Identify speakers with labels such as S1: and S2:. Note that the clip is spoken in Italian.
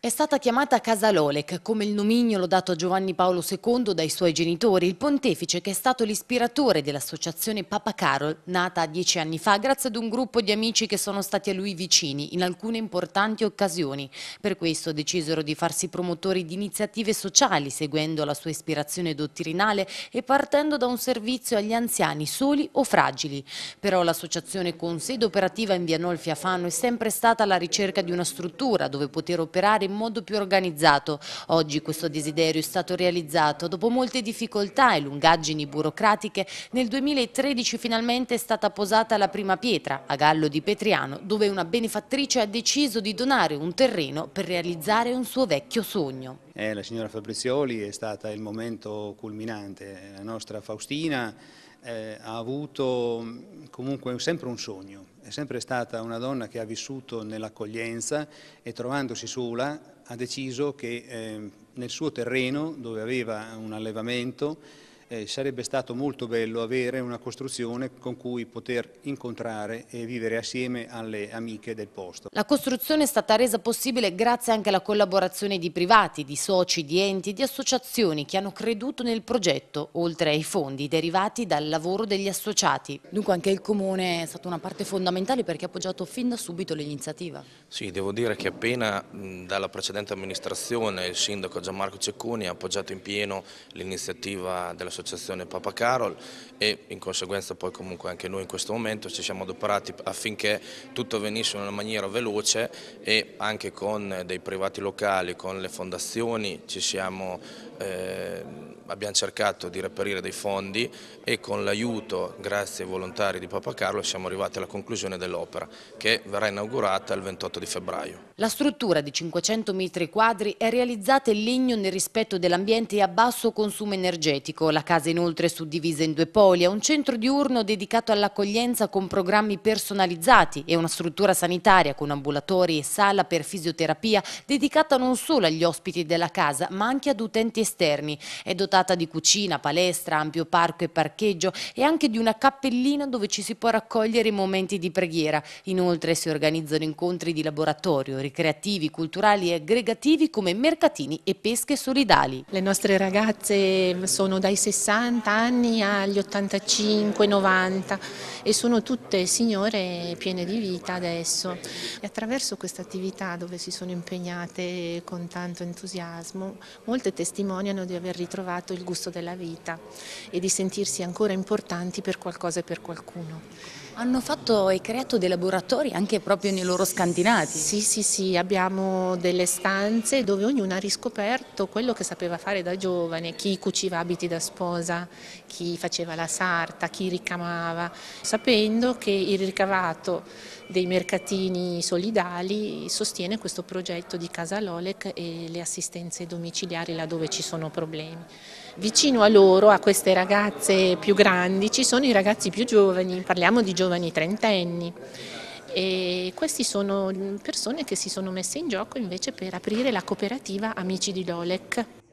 S1: È stata chiamata Casa Lolec come il nomignolo dato a Giovanni Paolo II dai suoi genitori, il pontefice che è stato l'ispiratore dell'associazione Papa Carol, nata dieci anni fa grazie ad un gruppo di amici che sono stati a lui vicini in alcune importanti occasioni. Per questo decisero di farsi promotori di iniziative sociali, seguendo la sua ispirazione dottrinale e partendo da un servizio agli anziani soli o fragili. Però l'associazione con sede operativa in via Nolfia Fano è sempre stata alla ricerca di una struttura dove poter operare in modo più organizzato. Oggi questo desiderio è stato realizzato dopo molte difficoltà e lungaggini burocratiche. Nel 2013 finalmente è stata posata la prima pietra a Gallo di Petriano dove una benefattrice ha deciso di donare un terreno per realizzare un suo vecchio sogno.
S2: Eh, la signora Fabrizioli è stata il momento culminante, la nostra Faustina eh, ha avuto mm, comunque sempre un sogno, è sempre stata una donna che ha vissuto nell'accoglienza e trovandosi sola ha deciso che eh, nel suo terreno, dove aveva un allevamento, eh, sarebbe stato molto bello avere una costruzione con cui poter incontrare e vivere assieme alle amiche del posto. La
S1: costruzione è stata resa possibile grazie anche alla collaborazione di privati, di soci, di enti, di associazioni che hanno creduto nel progetto, oltre ai fondi derivati dal lavoro degli associati. Dunque anche il Comune è stata una parte fondamentale perché ha appoggiato fin da subito l'iniziativa.
S3: Sì, devo dire che appena dalla precedente amministrazione il sindaco Gianmarco Cecconi ha appoggiato in pieno l'iniziativa dell'associazione dell'associazione Papa Carol e in conseguenza poi comunque anche noi in questo momento ci siamo adoperati affinché tutto venisse in una maniera veloce e anche con dei privati locali, con le fondazioni siamo, eh, abbiamo cercato di reperire dei fondi e con l'aiuto grazie ai volontari di Papa Carlo siamo arrivati alla conclusione dell'opera che verrà inaugurata il 28 di febbraio.
S1: La struttura di 500 metri quadri è realizzata in legno nel rispetto dell'ambiente e a basso consumo energetico. La casa inoltre suddivisa in due poli, è un centro diurno dedicato all'accoglienza con programmi personalizzati e una struttura sanitaria con ambulatori e sala per fisioterapia dedicata non solo agli ospiti della casa ma anche ad utenti esterni. È dotata di cucina, palestra, ampio parco e parcheggio e anche di una cappellina dove ci si può raccogliere i momenti di preghiera. Inoltre si organizzano incontri di laboratorio, ricreativi, culturali e aggregativi come mercatini e pesche solidali. Le nostre ragazze
S4: sono dai 60 60 anni agli 85-90 e sono tutte signore piene di vita adesso. E attraverso questa attività dove si sono impegnate con tanto entusiasmo, molte testimoniano di aver ritrovato il gusto della vita e di sentirsi ancora importanti per qualcosa e per qualcuno. Hanno fatto e creato dei laboratori anche proprio nei loro scantinati? Sì, sì, sì, abbiamo delle stanze dove ognuno ha riscoperto quello che sapeva fare da giovane, chi cuciva abiti da sposa, chi faceva la sarta, chi ricamava sapendo che il ricavato dei mercatini solidali sostiene questo progetto di Casa Lolec e le assistenze domiciliari laddove ci sono problemi. Vicino a loro, a queste ragazze più grandi, ci sono i ragazzi più giovani, parliamo di giovani trentenni. E queste sono persone che si sono messe in gioco invece per aprire la cooperativa Amici di Lolec.